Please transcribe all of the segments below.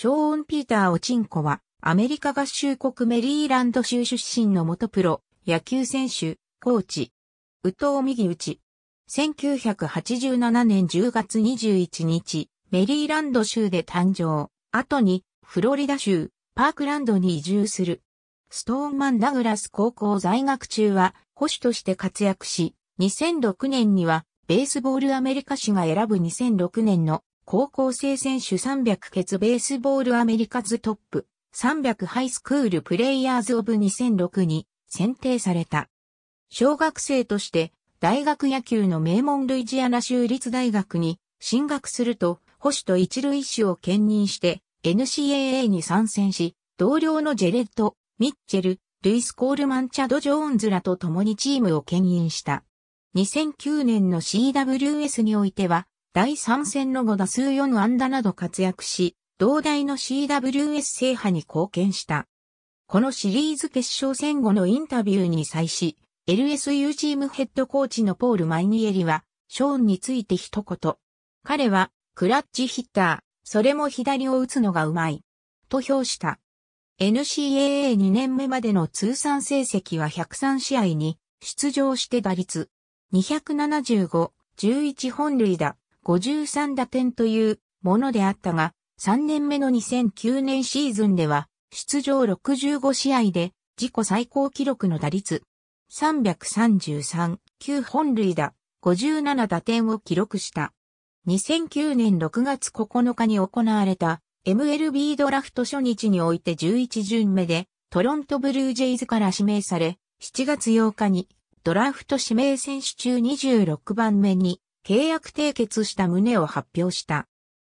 ショーン・ピーター・オチンコは、アメリカ合衆国メリーランド州出身の元プロ、野球選手、コーチ。宇藤右打ち。1987年10月21日、メリーランド州で誕生。後に、フロリダ州、パークランドに移住する。ストーンマン・ダグラス高校在学中は、保守として活躍し、2006年には、ベースボールアメリカ史が選ぶ2006年の高校生選手300ケツベースボールアメリカズトップ300ハイスクールプレイヤーズオブ2006に選定された。小学生として大学野球の名門ルイジアナ州立大学に進学すると保守と一塁手を兼任して NCAA に参戦し、同僚のジェレット、ミッチェル、ルイス・コールマン・チャド・ジョーンズらと共にチームを牽引した。2009年の CWS においては、第3戦の5打数4安打など活躍し、同大の CWS 制覇に貢献した。このシリーズ決勝戦後のインタビューに際し、LSU チームヘッドコーチのポール・マイニエリは、ショーンについて一言。彼は、クラッチヒッター、それも左を打つのがうまい。と評した。NCAA2 年目までの通算成績は103試合に出場して打率275、11本塁打、53打点というものであったが、3年目の2009年シーズンでは、出場65試合で自己最高記録の打率333、9本塁打、57打点を記録した。2009年6月9日に行われた MLB ドラフト初日において11巡目でトロントブルージェイズから指名され、7月8日にドラフト指名選手中26番目に契約締結した旨を発表した。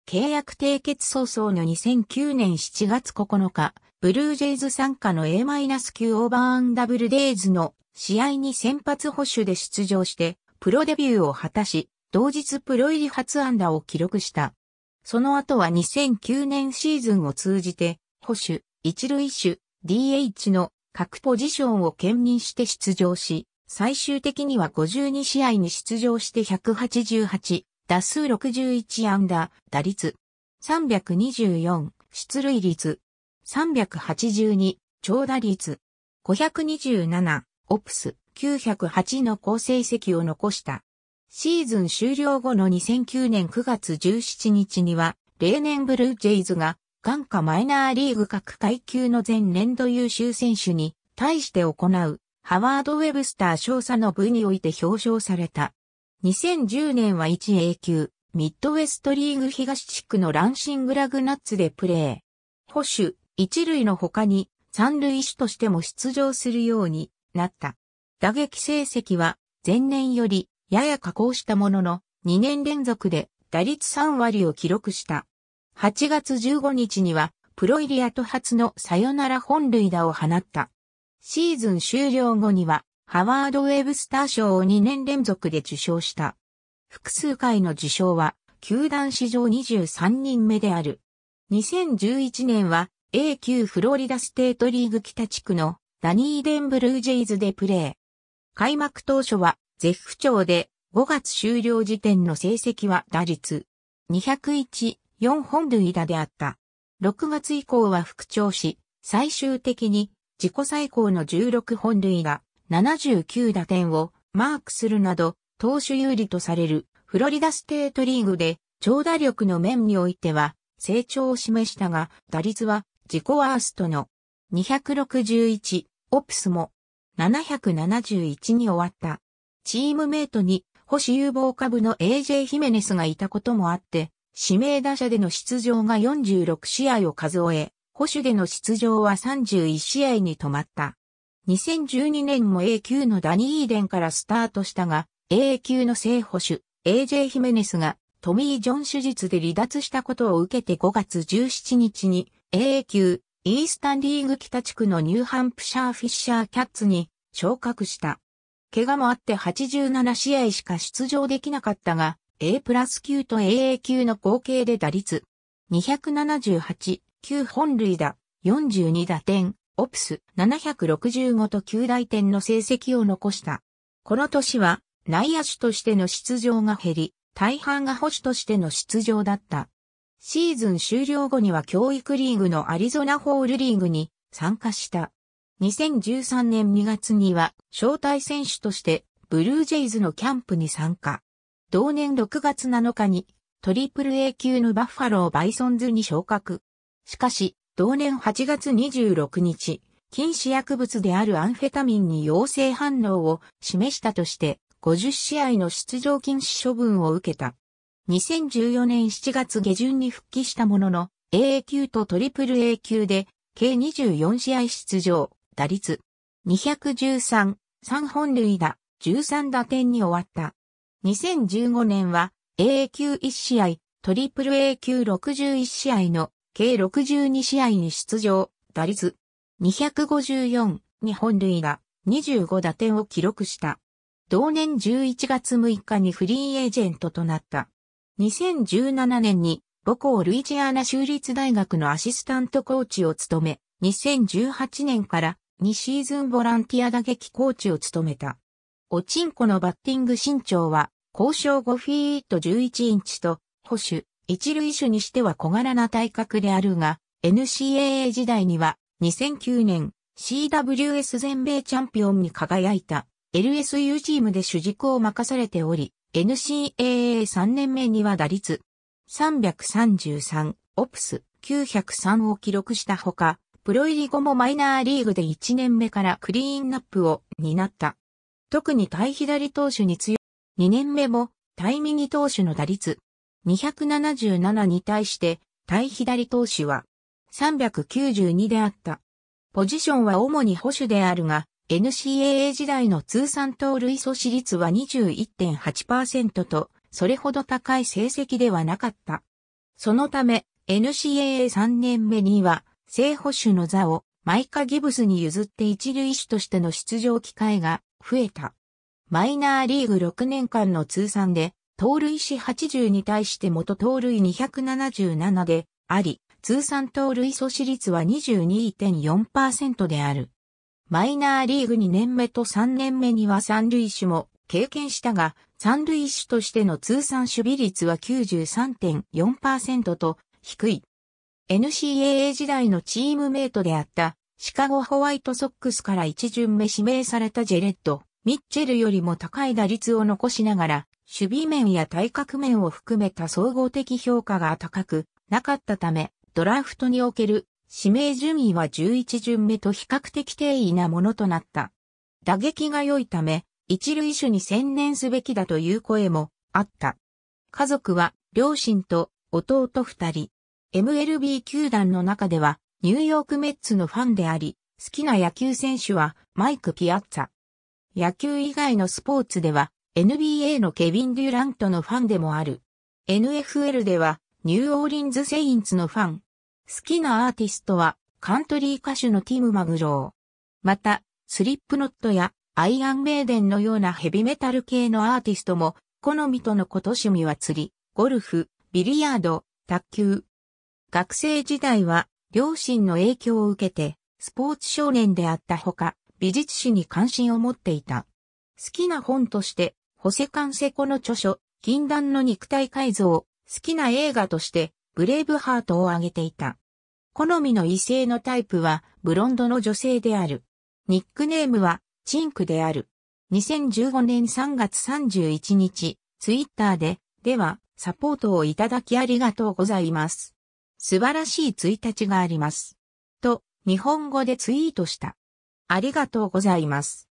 契約締結早々の2009年7月9日、ブルージェイズ参加の A-9 オーバーアンダブルデイズの試合に先発保守で出場して、プロデビューを果たし、同日プロ入り初安打を記録した。その後は2009年シーズンを通じて、保守、一塁手、DH の各ポジションを兼任して出場し、最終的には52試合に出場して188、打数61安打、打率324、出塁率382、長打率527、オプス908の好成績を残した。シーズン終了後の2009年9月17日には、例年ブルージェイズが、眼下マイナーリーグ各階級の前年度優秀選手に対して行うハワード・ウェブスター少佐の部において表彰された。2010年は 1A 級、ミッドウェストリーグ東地区のランシング・ラグナッツでプレー。保守、一塁の他に三塁手としても出場するようになった。打撃成績は前年よりやや下降したものの2年連続で打率3割を記録した。8月15日にはプロイリアと初のサヨナラ本塁打を放った。シーズン終了後には、ハワード・ウェブスター賞を2年連続で受賞した。複数回の受賞は、球団史上23人目である。2011年は、A 級フロリダステートリーグ北地区のダニーデンブルージェイズでプレー。開幕当初は、絶不調で、5月終了時点の成績は打率201、4本塁打であった。6月以降は復調し、最終的に自己最高の16本塁打、79打点をマークするなど、投手有利とされるフロリダステートリーグで長打力の面においては成長を示したが、打率は自己ワーストの261、オプスも771に終わった。チームメイトに星有望株の AJ ヒメネスがいたこともあって、指名打者での出場が46試合を数え、保守での出場は31試合に止まった。2012年も A 級のダニー・イーデンからスタートしたが、A 級の正保守、AJ ヒメネスがトミー・ジョン手術で離脱したことを受けて5月17日に A 級イースタンリーグ北地区のニューハンプシャー・フィッシャー・キャッツに昇格した。怪我もあって87試合しか出場できなかったが、A プラス級と AA 級の合計で打率278、9本塁打、42打点、オプス765と9大点の成績を残した。この年は内野手としての出場が減り、大半が保守としての出場だった。シーズン終了後には教育リーグのアリゾナホールリーグに参加した。2013年2月には招待選手としてブルージェイズのキャンプに参加。同年6月7日にトリプル A 級のバッファローバイソンズに昇格。しかし、同年8月26日、禁止薬物であるアンフェタミンに陽性反応を示したとして、50試合の出場禁止処分を受けた。2014年7月下旬に復帰したものの、AA 級と AAA 級で、計24試合出場、打率、213、3本塁打、13打点に終わった。2015年は、AA 級1試合、AAA 級61試合の計62試合に出場、打率254に本塁打25打点を記録した。同年11月6日にフリーエージェントとなった。2017年に母校ルイジアナ州立大学のアシスタントコーチを務め、2018年から2シーズンボランティア打撃コーチを務めた。おちんこのバッティング身長は、交渉5フィート11インチと、保守、一類種にしては小柄な体格であるが、NCAA 時代には2009年 CWS 全米チャンピオンに輝いた LSU チームで主軸を任されており、NCAA3 年目には打率333、オプス903を記録したほか、プロ入り後もマイナーリーグで1年目からクリーンナップを担った。特に対左投手に強い。2年目も対右投手の打率277に対して対左投手は392であった。ポジションは主に保守であるが、NCAA 時代の通算盗塁阻止率は21.8%と、それほど高い成績ではなかった。そのため、NCAA3 年目には、正捕手の座をマイカ・ギブスに譲って一塁手としての出場機会が増えた。マイナーリーグ6年間の通算で盗塁し80に対して元盗塁277であり、通算盗塁阻止率は22.4%である。マイナーリーグ2年目と3年目には三塁手も経験したが、三塁手としての通算守備率は93.4%と低い。NCAA 時代のチームメイトであったシカゴホワイトソックスから一巡目指名されたジェレット・ミッチェルよりも高い打率を残しながら守備面や体格面を含めた総合的評価が高くなかったため、ドラフトにおける指名順位は11巡目と比較的低位なものとなった。打撃が良いため、一塁手に専念すべきだという声もあった。家族は両親と弟二人。MLB 球団の中ではニューヨークメッツのファンであり、好きな野球選手はマイク・ピアッツァ。野球以外のスポーツでは NBA のケビン・デュラントのファンでもある。NFL ではニューオーリンズ・セインツのファン。好きなアーティストはカントリー歌手のティム・マグロー。また、スリップノットやアイアン・メイデンのようなヘビメタル系のアーティストも、好みとのこと趣味は釣り、ゴルフ、ビリヤード、卓球。学生時代は両親の影響を受けてスポーツ少年であったほか、美術史に関心を持っていた。好きな本としてホセカンセコの著書、禁断の肉体改造、好きな映画として、ブレイブハートを挙げていた。好みの異性のタイプは、ブロンドの女性である。ニックネームは、チンクである。2015年3月31日、ツイッターで、では、サポートをいただきありがとうございます。素晴らしい1日があります。と、日本語でツイートした。ありがとうございます。